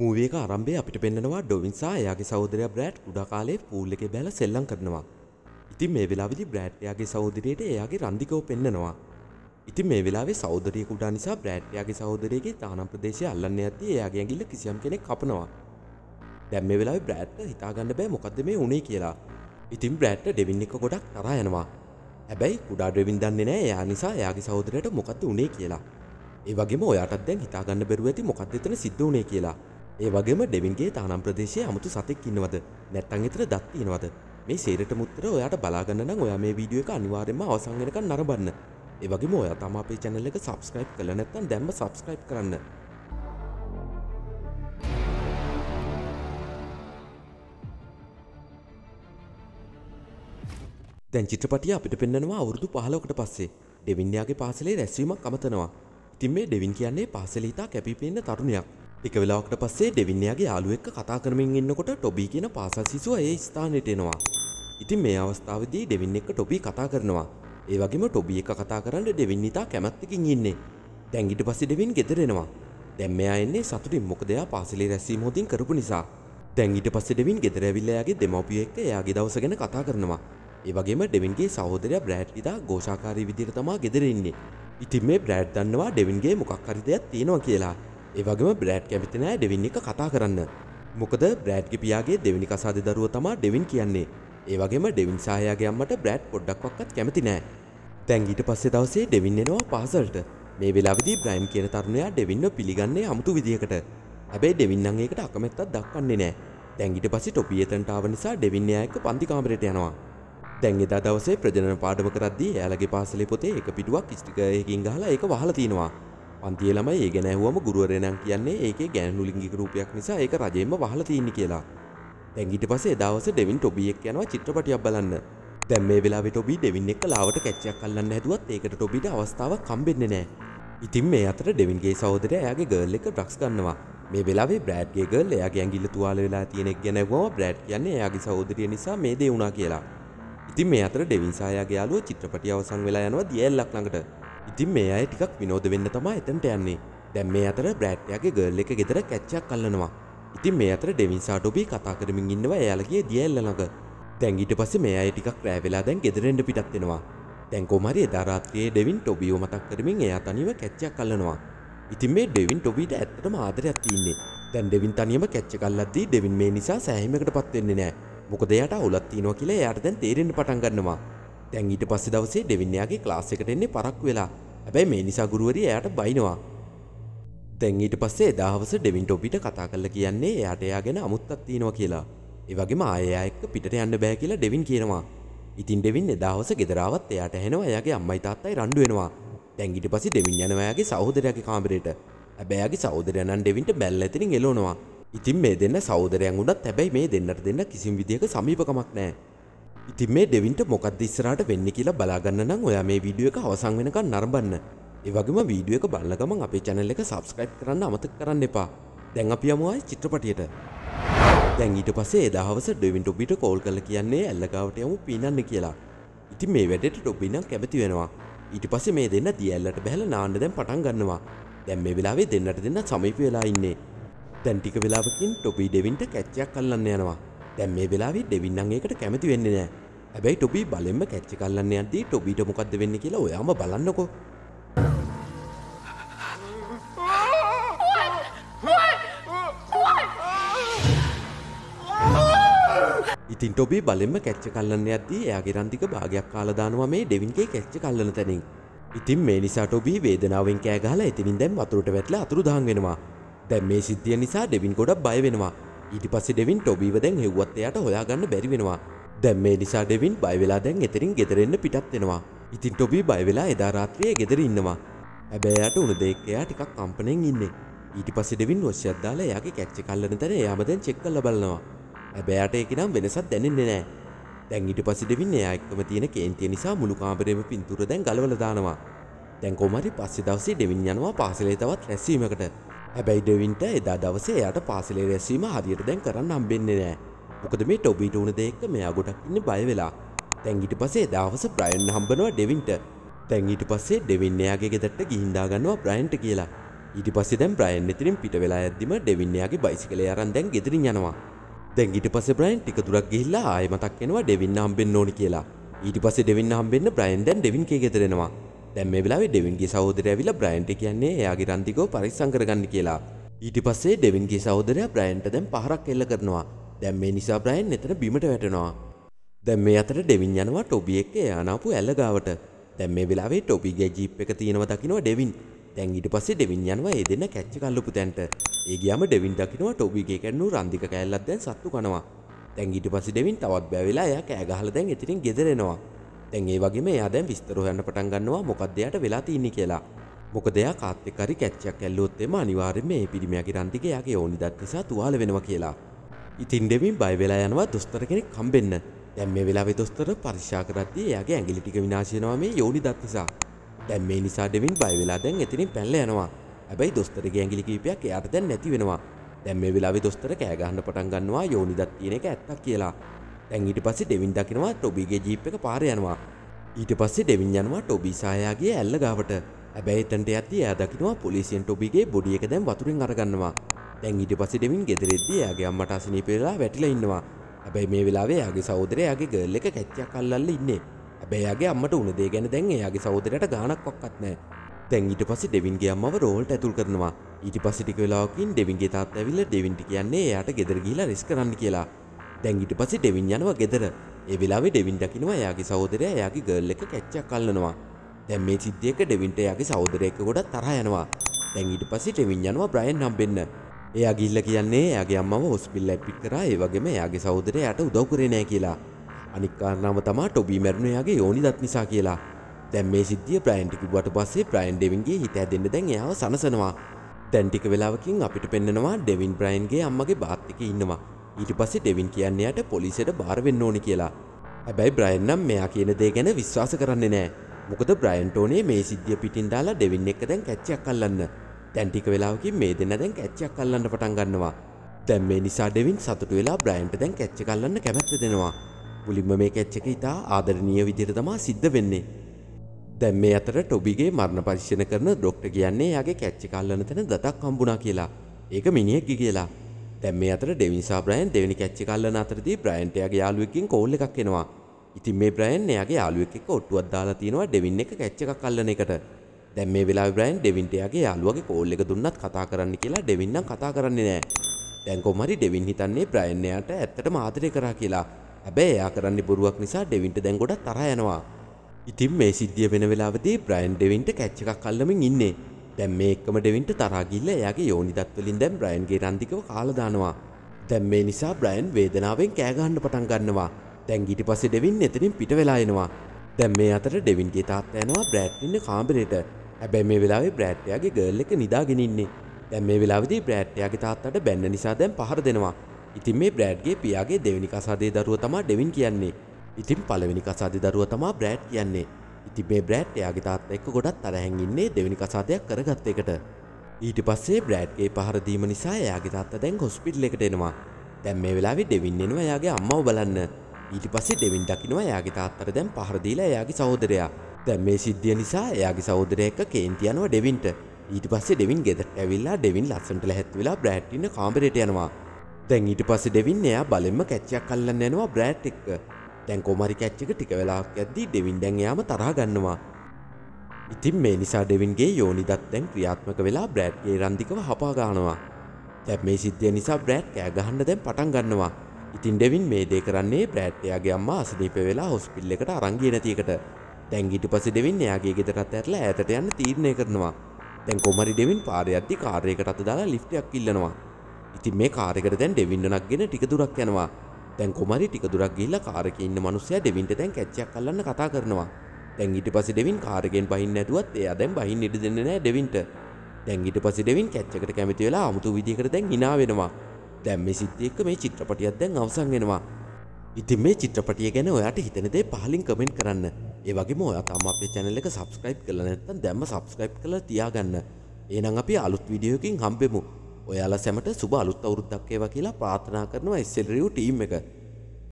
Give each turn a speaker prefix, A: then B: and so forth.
A: මූවියක ආරම්භය අපිට පෙන්නවා ඩොවින්සා එයාගේ සහෝදරය බ්‍රෑඩ් කුඩා කාලේ පූල් එකේ බැල සෙල්ලම් කරනවා. ඉතින් මේ වෙලාවේදී බ්‍රෑඩ් එයාගේ සහෝදරයට එයාගේ රන්දිකව පෙන්නනවා. ඉතින් මේ වෙලාවේ සහෝදරිය කුඩා නිසා බ්‍රෑඩ් එයාගේ සහෝදරයගේ තානම් ප්‍රදේශය අල්ලන්නේ නැති එයාගේ ඇඟිල්ල කිසියම් කෙනෙක් කපනවා. දැන් මේ වෙලාවේ බ්‍රෑඩ්ට හිතාගන්න බෑ මොකද්ද මේ උනේ කියලා. ඉතින් බ්‍රෑඩ්ට ඩෙවින් එක ගොඩක් තරහා යනවා. හැබැයි කුඩා ඩෙවින් දන්නේ නැහැ එයා නිසා එයාගේ සහෝදරයට මොකද්ද උනේ කියලා. ඒ වගේම ඔයාටත් දැන් හිතාගන්න බැරුව ඇති මොකද්ද එතන සිද්ධ උනේ කියලා. ඒ වගේම ඩෙවින්ගේ තානම් ප්‍රදේශයේ අමුතු සතෙක් ඉන්නවද නැත්තං එතර දත් තියෙනවද මේ සේරට මුත්තර ඔයාට බලාගන්න නම් ඔයා මේ වීඩියෝ එක අනිවාර්යෙන්ම අවසන් වෙනකන් නරඹන්න. ඒ වගේම ඔයා තම අපේ channel එක subscribe කරලා නැත්නම් දැන්ම subscribe කරන්න. දැන් චිත්‍රපටිය අපිට පෙන්වනවා අවුරුදු 15කට පස්සේ ඩෙවින්යාගේ පාසලේ රැස්වීමක් අමතනවා. ඉතින් මේ ඩෙවින් කියන්නේ පාසලේ හිතා කැපිපෙනෙන තරුණයක්. ටික වෙලාවකට පස්සේ ඩෙවින්නයාගේ යාළුවෙක්ක කතා කරමින් ඉන්නකොට ටොබී කියන පාසල් සිසුව ඒ ස්ථානයට එනවා. ඉතින් මේ අවස්ථාවේදී ඩෙවින් එක්ක ටොබී කතා කරනවා. ඒ වගේම ටොබී එක්ක කතා කරන්න ඩෙවින් ඉතා කැමැත්තකින් ඉන්නේ. දැන් ඊට පස්සේ ඩෙවින් ගෙදර එනවා. දැන් මෙයා එන්නේ සතුටින් මොකද එයා පාසලේ රැස්වීම හොඳින් කරපු නිසා. දැන් ඊට පස්සේ ඩෙවින් ගෙදර ඇවිල්ලා එයාගේ දෙමව්පියෝ එක්ක එයාගේ දවස ගැන කතා කරනවා. ඒ වගේම ඩෙවින්ගේ සහෝදරයා බ්‍රෑඩ්ලි දා ഘോഷාකාරී විදිහට තමයි ගෙදර ඉන්නේ. ඉතින් මේ බ්‍රෑඩ් දන්නවා ඩෙවින්ගේ මොකක් හරි දෙයක් තියෙනවා කියලා. ඒවගේම බ්‍රෑඩ් කැමති නෑ ඩෙවින් එක කතා කරන්න. මොකද බ්‍රෑඩ්ගි පියාගේ දෙවිනි කසාද දරුව තමා ඩෙවින් කියන්නේ. ඒවගේම ඩෙවින් සාහයාගේ අම්මට බ්‍රෑඩ් පොඩ්ඩක්වත් කැමති නෑ. තැන් ඊට පස්සේ දවසේ ඩෙවින් එනවා පාසල්ට. මේ වෙලාවිදි බ්‍රයිම් කියන තරුණයා ඩෙවින්ව පිළිගන්නේ අමුතු විදිහකට. හැබැයි ඩෙවින්නන් ඒකට අකමැත්තක් දක්වන්නේ නෑ. දැන් ඊට පස්සේ ටොපි එතනට ආව නිසා ඩෙවින් එයා එක්ක පන්ති කාමරයට යනවා. දැන් එදා දවසේ ප්‍රජනන පාඩම කරද්දී එයාලගේ පාසලේ පොතේ එක පිටුවක් ස්ටිකර් එකකින් ගහලා ඒක වහලා තිනවා. පන්තිය ළමයි ඒ ගැන ඇහුවම ගුරුවරයණන් කියන්නේ ඒකේ ගැනලු ලිංගික රූපයක් නිසා ඒක රජයෙන්ම වහලා තියෙන්නේ කියලා. දැන් ඊට පස්සේ දවස ඩෙවින් ටොබී එක්ක යනවා චිත්‍රපටියක් බලන්න. දැන් මේ වෙලාවේ ටොබී ඩෙවින් එක්ක ලාවට කැච්චයක් අල්ලන්න හැදුවත් ඒකට ටොබීට අවස්ථාවක් හම්බෙන්නේ නැහැ. ඉතින් මේ අතර ඩෙවින්ගේ සහෝදරය එයාගේ ගර්ල් එක ඩ්‍රක්ස් ගන්නවා. මේ වෙලාවේ බ්‍රෑඩ්ගේ ගර්ල් එයාගේ ඇඟිල්ල තුවාල වෙලා තියෙනෙක් ගැනවම බ්‍රෑඩ් කියන්නේ එයාගේ සහෝදරිය නිසා මේ දේ වුණා කියලා. ඉතින් මේ අතර ඩෙවින් සහ එයාගේ යාළුවා චිත්‍රපටිය අවසන් වෙලා යනවා දියැලක් ළඟට. ඉතින් මේ අය ටිකක් විනෝද වෙන්න තමා එතනට යන්නේ දැන් මේ අතර බ්‍රෑට්යාගේ ගර්ල් එක ගෙදර කැච්චයක් කල්ලනවා ඉතින් මේ අතර ඩෙවින්සා ටොබී කතා කරමින් ඉන්නවා එයාලගේ දියල්ල ළඟ දැන් ඊට පස්සේ මේ අය ටිකක් රෑ වෙලා දැන් ගෙදරෙන්ඩ පිටත් වෙනවා දැන් කොහමරි එදා රාත්‍රියේ ඩෙවින් ටොබීව මතක් කරමින් එයා තනිව කැච්චයක් කල්ලනවා ඉතින් මේ ඩෙවින් ටොබීට ඇත්තටම ආදරයක් තියෙන්නේ දැන් ඩෙවින් තනියම කැච්ච කල්ලද්දී ඩෙවින් මේ නිසා සෑහීමකට පත්වෙන්නේ නෑ මොකද එයාට අවුලක් තියෙනවා කියලා එයාට දැන් තේරෙන්න පටන් ගන්නවා දැන් ඊට පස්සේ දවසේ දෙවින්නයාගේ ක්ලාස් එකට එන්නේ පරක්කු වෙලා. හැබැයි මේ නිසා ගුරුවරිය එයාට බයිනවා. දැන් ඊට පස්සේ එදාවස ඩෙවින් ටොපිට කතා කරලා කියන්නේ එයාට එයා ගැන අමුත්තක් තියෙනවා කියලා. ඒ වගේම ආයෙ එයා එක්ක පිටට යන්න බෑ කියලා ඩෙවින් කියනවා. ඉතින් ඩෙවින් එදාවස ගෙදරාවත් එයාට ඇහෙනවා එයාගේ අම්මයි තාත්තයි රණ්ඩු වෙනවා. දැන් ඊට පස්සේ ඩෙවින් යනවා එයාගේ සහෝදරයාගේ කාමරේට. හැබැයි එයාගේ සහෝදරයා නම් ඩෙවින්ට බැල්ල ඇතරින් එලවනවා. ඉතින් මේ දෙන්න සහෝදරයන් වුණත් හැබැයි මේ දෙන්නට දෙන්න කිසිම විදිහක සමීපකමක් නැහැ. ඉතින් මේ ඩෙවින්ට මොකක්ද ඉස්සරහට වෙන්න කියලා බලාගන්න නම් ඔයා මේ වීඩියෝ එක අවසන් වෙනකන් නරඹන්න. ඒ වගේම වීඩියෝ එක බලන ගමන් අපේ channel එක subscribe කරන්න අමතක කරන්න එපා. දැන් අපි යමු ආයේ චිත්‍රපටියට. දැන් ඊට පස්සේ එදා හවස ඩෙවින් ටොබිට කෝල් කරලා කියන්නේ ඇල්ලගාවට යමු පීනන්න කියලා. ඉතින් මේ වැඩේට ටොබි නම් කැමති වෙනවා. ඊට පස්සේ මේ දෙන්න දියැල්ලට බහැලා නාන්න දැන් පටන් ගන්නවා. දැන් මේ වෙලාවේ දෙන්නට දෙන්න සමීප වෙලා ඉන්නේ. දැන් ටික වෙලාවකින් ටොබි ඩෙවින්ට කැච්චයක් අල්ලන්න යනවා. දැන් මේ වෙලාවේ දෙවින්නන් ඒකට කැමති වෙන්නේ නැහැ. හැබැයි ටොබි බලෙන්ම කැච්චි කල්ලන්න යද්දී ටොබිට මොකද්ද වෙන්නේ කියලා ඔයාම බලන්නකෝ. ඉතින් ටොබි බලෙන්ම කැච්ච කල්ලන්න ඇද්දී එයාගේ රන්තික භාගයක් කාලදානවා මේ ඩෙවින්ගේ කැච්ච කල්ලන තැනින් ඉතින් මේ නිසා ටොබි වේදනාවෙන් කෑගහලා එතිනින් දැන් වතුරට වැටලා අතුරුදහන් වෙනවා දැන් මේ සිද්ධිය නිසා ඩෙවින් ගොඩක් බය වෙනවා ඊට පස්සේ ඩෙවින් ටොබීව දැන් හෙව්වත් එයාට හොයාගන්න බැරි වෙනවා. දැන් මේ නිසා ඩෙවින් බය වෙලා දැන් එතනින් ගෙදරෙන්න පිටත් වෙනවා. ඉතින් ටොබී බය වෙලා එදා රාත්‍රියේ ගෙදර ඉන්නවා. හැබැයි එයාට උණු දෙයක් එයා ටිකක් කම්පණයෙන් ඉන්නේ. ඊට පස්සේ ඩෙවින් වශ්‍යයක් දාලා එයාගේ කැච්චි කල්ලන තැන එයාම දැන් චෙක් කරලා බලනවා. හැබැයි එයාට ඒක නම් වෙනසක් දැනෙන්නේ නැහැ. දැන් ඊට පස්සේ ඩෙවින් එයා එක්කම තියෙන කේන්තිය නිසා මුළු කාමරේම පින්තූර දැන් ගලවලා දානවා. දැන් කොමරි පස්සේ දවසේ ඩෙවින් යනවා පාසලේ තවත් රැස්වීමකට. හැබැයි ඩෙවින්ට එදා දවසේ එයාට පාසලේ රැස්වීම හරියට දැන් කරන්න හම්බෙන්නේ නෑ. මොකද මේ ටොබීට උන දෙයක මෙයා ගොඩක් ඉන්න බය වෙලා. දැන් ඊට පස්සේ දවස බ්‍රයන් හම්බනවා ඩෙවින්ට. දැන් ඊට පස්සේ ඩෙවින් එයාගේ ගෙදරට ගිහින් දාගන්නවා බ්‍රයන්ට කියලා. ඊට පස්සේ දැන් බ්‍රයන් එතනින් පිට වෙලා යද්දිම ඩෙවින් එයාගේ බයිසිකලේ අරන් දැන් ගෙදරින් යනවා. දැන් ඊට පස්සේ බ්‍රයන් ටික දුරක් ගිහිල්ලා ආයෙ මතක් වෙනවා ඩෙවින් හම්බෙන්න ඕනි කියලා. ඊට පස්සේ ඩෙවින් හම්බෙන්න බ්‍රයන් දැන් ඩෙවින්ගේ ගෙදර එනවා. දැන් මේ වෙලාවේ ඩෙවින්ගේ සහෝදරය ඇවිල්ලා බ්‍රයන්ට කියන්නේ එයාගේ රන්තිකෝ පරිස්සම් කරගන්න කියලා. ඊට පස්සේ ඩෙවින්ගේ සහෝදරය බ්‍රයන්ට දැන් පහරක් එල්ල කරනවා. දැන් මේ නිසා බ්‍රයන් එතන බිමට වැටෙනවා. දැන් මේ අතර ඩෙවින් යනවා ටොබි එක්ක යානාපු ඇල්ල ගාවට. දැන් මේ වෙලාවේ ටොබිගේ ජීප් එක තියෙනවා දකින්න ඩෙවින්. දැන් ඊට පස්සේ ඩෙවින් යනවා ඒ දෙන්න කැච්ච කල්ලපු තැන්ට. ඒ ගියාම ඩෙවින් දකින්නවා ටොබිගේ කැන්නු රන්දික කෑල්ලක් දැන් සත්තු කනවා. දැන් ඊට පස්සේ ඩෙවින් තවත් බෑ වෙලා එයා කෑ ගහලා දැන් එතනින් ගෙදර එනවා. දැන් ඒ වගේම එයා දැන් විස්තර හොයන්න පටන් ගන්නවා මොකක්ද එයාට වෙලා තියෙන්නේ කියලා. මොකද එයා කාත් එක්ක හරි කැච්චියක් ඇල්ලුවොත් එම අනිවාර්යයෙන්ම මේ පිරිමියාගේ රන්තික එයාගේ ඕනි දත් නිසා තුවාල වෙනවා කියලා. ඉතින් දෙමින් බය වෙලා යනවා දොස්තර කෙනෙක් හම්බෙන්න. දැන් මේ වෙලාවේ දොස්තර පරීක්ෂා කරද්දී එයාගේ ඇඟිලි ටික විනාශ වෙනවා මේ යෝනි දත් නිසා. දැන් මේ නිසා දෙමින් බය වෙලා දැන් එතනින් පැනලා යනවා. හැබැයි දොස්තරගේ ඇඟිලි කීපයක් එයාට දැන් නැති වෙනවා. දැන් මේ වෙලාවේ දොස්තර කෑ ගහන්න පටන් ගන්නවා යෝනි දත් තියෙන එක ඇත්තක් කියලා. තැන් ඊට පස්සේ ඩෙවින් දකිනවා ටොබිගේ ජීප් එක පාර යනවා. ඊට පස්සේ ඩෙවින් යනවා ටොබි සායාගේ ඇල්ල ගාවට. හැබැයි එතනට යද්දී එයා දකිනවා පොලිසියෙන් ටොබිගේ බොඩි එක දැන් වතුරෙන් අරගන්නවා. දැන් ඊට පස්සේ ඩෙවින් ගෙදරෙද්දී එයාගේ අම්මට අසනීපෙලා වැටිලා ඉන්නවා. හැබැයි මේ වෙලාවේ එයාගේ සහෝදරය එයාගේ ගර්ල් එක කැච්චියක් අල්ලල්ලා ඉන්නේ. හැබැයි එයාගේ අම්මට උණ දේ ගැන දැන් එයාගේ සහෝදරයට ගාණක් ඔක්කත් නැහැ. දැන් ඊට පස්සේ ඩෙවින්ගේ අම්මව රෝල්ට ඇතුල් කරනවා. ඊට පස්සේ ටික වෙලාවකින් ඩෙවින්ගේ තාත්තා ඇවිල්ලා ඩෙවින්ට කියන්නේ එයාට ගෙදර ගිහිලා රෙස් කරන්න කියලා. දැන් ඊට පස්සේ ඩෙවින් යනවා ගෙදර. ඒ වෙලාවේ ඩෙවින් දකිනවා එයාගේ සහෝදරයා එයාගේ ගර්ල් එක කැච්චක් කල්ලනවා. දැන් මේ සිද්ධියක ඩෙවින්ට එයාගේ සහෝදරයෙක් ගොඩක් තරහ යනවා. දැන් ඊට පස්සේ ඩෙවින් යනවා බ්‍රයන් හම්බෙන්න. එයා ගිල්ල කියන්නේ එයාගේ අම්මව හොස්පිටල් ඇඩ්මිට් කරා ඒ වගේම එයාගේ සහෝදරයාට උදව් කරේ නැහැ කියලා. අනික් කාරණාව තමා ටොබී මැරුණ එයාගේ යෝනිදත් නිසා කියලා. දැන් මේ සිද්ධිය බ්‍රයන්ට් කිව්වට පස්සේ බ්‍රයන් ඩෙවින්ගේ හිත ඇදෙන්න දැන් එයාව සනසනවා. දැන් ටික වෙලාවකින් අපිට පෙන්නනවා ඩෙවින් බ්‍රයන්ගේ අම්මගේ බාත් එකේ ඉන්නවා. ඊට පස්සේ දෙවින් කියන්නේ යට පොලිසියට බාර වෙන්න ඕනි කියලා. හැබැයි බ්‍රයන් නම් මෙයා කියන දේ ගැන විශ්වාස කරන්නේ නෑ. මොකද බ්‍රයන් ටෝනේ මේ සිද්ධිය පිටින් දාලා දෙවින් එක්ක දැන් කැච්චයක් අල්ලන්න. දැන් ටික වෙලාවකින් මේ දෙන්න දැන් කැච්චයක් අල්ලන්න පටන් ගන්නවා. දැන් මේ නිසා ඩෙවින් සතුටු වෙලා බ්‍රයන්ට දැන් කැච්ච කල්ලන්න කැමැත්ත දෙනවා. මුලින්ම මේ කැච්චක ඉතා ආදරණීය විදිහට තමා සිද්ධ වෙන්නේ. දැන් මේ අතර ටොබිගේ මරණ පරීක්ෂණ කරන ඩොක්ටර් කියන්නේ යාගේ කැච්චි කල්ලන තැන දතක් හම්බුණා කියලා. ඒක මිනිහෙක්ගේ කියලා. දැන් මේ අතර ඩෙවින් සහ බ්‍රයන් දෙවෙනි කැච් එක අල්ලන අතරදී බ්‍රයන්ට එයාගේ යාළුවෙක්ගෙන් කෝල් එකක් එනවා. ඉතින් මේ බ්‍රයන් එයාගේ යාළුවෙක් එක්ක ඔට්ටුවක් දාලා තියෙනවා ඩෙවින් එක කැච් එකක් අල්ලන එකට. දැන් මේ වෙලාවේ බ්‍රයන් ඩෙවින්ට එයාගේ යාළුවාගේ කෝල් එක දුන්නත් කතා කරන්න කියලා ඩෙවින් නම් කතා කරන්නේ නැහැ. දැන් කොහමරි ඩෙවින් හිතන්නේ බ්‍රයන් එයාට ඇත්තටම ආදරය කරා කියලා. හැබැයි එයා කරන්නේ බොරුවක් නිසා ඩෙවින්ට දැන් ගොඩක් තරහ යනවා. ඉතින් මේ සිද්ධිය වෙන වෙලාවදී බ්‍රයන් ඩෙවින්ට කැච් එකක් අල්ලමින් ඉන්නේ. දැන් මේ එකම ඩෙවින්ට තරහා ගිහිල්ලා එයාගේ යෝනිදත් වලින් දැන් බ්‍රයන්ගේ රන්දිකව කාලා දානවා. දැන් මේ නිසා බ්‍රයන් වේදනාවෙන් කෑ ගහන්න පටන් ගන්නවා. දැන් ඊට පස්සේ ඩෙවින් එතනින් පිට වෙලා එනවා. දැන් මේ අතර ඩෙවින්ගේ තාත්තා යනවා බ්‍රෑඩ් ඉන්න කාමරේට. හැබැයි මේ වෙලාවේ බ්‍රෑඩ් එයාගේ ගර්ල් එක නිදාගෙන ඉන්නේ. දැන් මේ වෙලාවේදී බ්‍රෑඩ් එයාගේ තාත්තට බැන්න නිසා දැන් පහර දෙනවා. ඉතින් මේ බ්‍රෑඩ්ගේ පියාගේ දෙවෙනි කසාදේ දරුවා තමයි ඩෙවින් කියන්නේ. ඉතින් පළවෙනි කසාදේ දරුවා තමයි බ්‍රෑඩ් කියන්නේ. ඉති බේ බ්‍රෑට් එයාගේ තාත්තා එක්ක ගොඩක් තරහෙන් ඉන්නේ දෙවෙනි කසාදයක් කරගත්ත එකට. ඊට පස්සේ බ්‍රෑඩ්ගේ පහර දීම නිසා එයාගේ තාත්තා දැන් හොස්පිටල් එකට එනවා. දැන් මේ වෙලාවේ ඩෙවින් එනවා එයාගේ අම්මව බලන්න. ඊට පස්සේ ඩෙවින් දකිනවා එයාගේ තාත්තට දැන් පහර දීලා එයාගේ සහෝදරයා. දැන් මේ සිද්ධිය නිසා එයාගේ සහෝදරය එක්ක කේන්ති යනවා ඩෙවින්ට. ඊට පස්සේ ඩෙවින් ගෙදරට ඇවිල්ලා ඩෙවින් ලස්සනට ලැහැත් වෙලා බ්‍රෑඩ් ඉන්න කාමරේට යනවා. දැන් ඊට පස්සේ ඩෙවින් එයා බලෙන්ම කැච්චියක් අල්ලන්න යනවා බ්‍රෑඩ් එක්ක. දැන් කොමරි කැච් එක ටික වෙලාවක් යද්දී ඩෙවින් දැන් එයාම තරහා ගන්නවා. ඉතින් මේ නිසා ඩෙවින්ගේ යෝනිදත් දැන් ක්‍රියාත්මක වෙලා බ්‍රෑඩ්ගේ රන්දිකව හපා ගන්නවා. දැන් මේ සිද්ධිය නිසා බ්‍රෑඩ් කෑ ගහන්න දැන් පටන් ගන්නවා. ඉතින් ඩෙවින් මේ දේ කරන්නේ බ්‍රෑඩ් එයාගේ අම්මා අසනීප වෙලා හොස්පිටල් එකට අරන් ගියේ නැති එකට. දැන් ඊට පස්සේ ඩෙවින් එයාගේ ගෙදරට ඇරලා ඈතට යන්න තීරණය කරනවා. දැන් කොමරි ඩෙවින් පාරයද්දි කාරයකට අත දාලා ලිෆ්ටයක් ඉල්ලනවා. ඉතින් මේ කාරයකට දැන් ඩෙවින් නක්ගෙන ටික දුරක් යනවා. දැන් කොමරි ටික දුරක් ගිහිල්ලා කාරකේ ඉන්න මිනිස්සයා ඩෙවින්ට දැන් කැච්චියක් අල්ලන්න කතා කරනවා. දැන් ඊට පස්සේ ඩෙවින් කාරකෙන් බහින්න නැතුවත් එයා දැන් බහින්න ඉඩ දෙන්නේ නැහැ ඩෙවින්ට. දැන් ඊට පස්සේ ඩෙවින් කැච්චකට කැමති වෙලා 아무තු විදියකට දැන් hina වෙනවා. දැන් මේ සිද්ධිය එක්ක මේ චිත්‍රපටියක් දැන් අවසන් වෙනවා. ඉතින් මේ චිත්‍රපටිය ගැන ඔයාට හිතෙන දේ පහලින් කමෙන්ට් කරන්න. ඒ වගේම ඔයා තාම අපේ channel එක subscribe කරලා නැත්නම් දැන්ම subscribe කරලා තියාගන්න. එහෙනම් අපි අලුත් වීඩියෝ එකකින් හම්බෙමු. ඔයාලා සැමට සුබ අලුත් අවුරුද්දක් වේවා කියලා ප්‍රාර්ථනා කරනවා SLRU ටීම් එක.